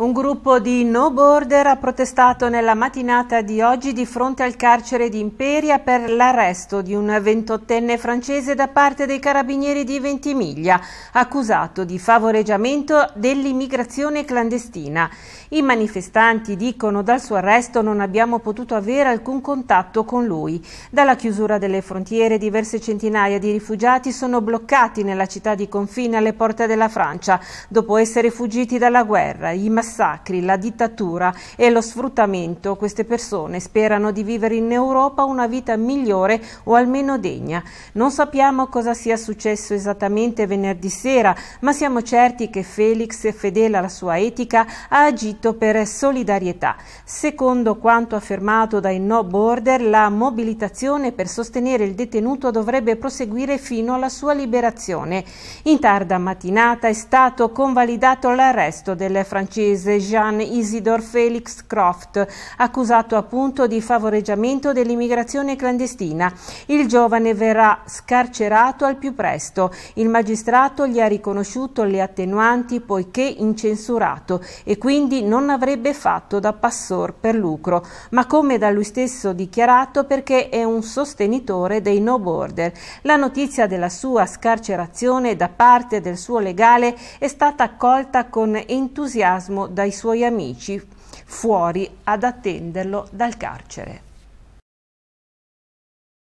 Un gruppo di no border ha protestato nella mattinata di oggi di fronte al carcere di Imperia per l'arresto di un ventottenne francese da parte dei carabinieri di Ventimiglia, accusato di favoreggiamento dell'immigrazione clandestina. I manifestanti dicono dal suo arresto non abbiamo potuto avere alcun contatto con lui. Dalla chiusura delle frontiere diverse centinaia di rifugiati sono bloccati nella città di confine alle porte della Francia, dopo essere fuggiti dalla guerra. I massacri, la dittatura e lo sfruttamento, queste persone sperano di vivere in Europa una vita migliore o almeno degna. Non sappiamo cosa sia successo esattamente venerdì sera, ma siamo certi che Felix, fedele alla sua etica, ha agito per solidarietà. Secondo quanto affermato dai No Border, la mobilitazione per sostenere il detenuto dovrebbe proseguire fino alla sua liberazione. In tarda mattinata è stato convalidato l'arresto del francese francese Jean Isidor Felix Croft, accusato appunto di favoreggiamento dell'immigrazione clandestina. Il giovane verrà scarcerato al più presto. Il magistrato gli ha riconosciuto le attenuanti poiché incensurato e quindi non avrebbe fatto da passor per lucro, ma come da lui stesso dichiarato perché è un sostenitore dei no border. La notizia della sua scarcerazione da parte del suo legale è stata accolta con entusiasmo dai suoi amici fuori ad attenderlo dal carcere.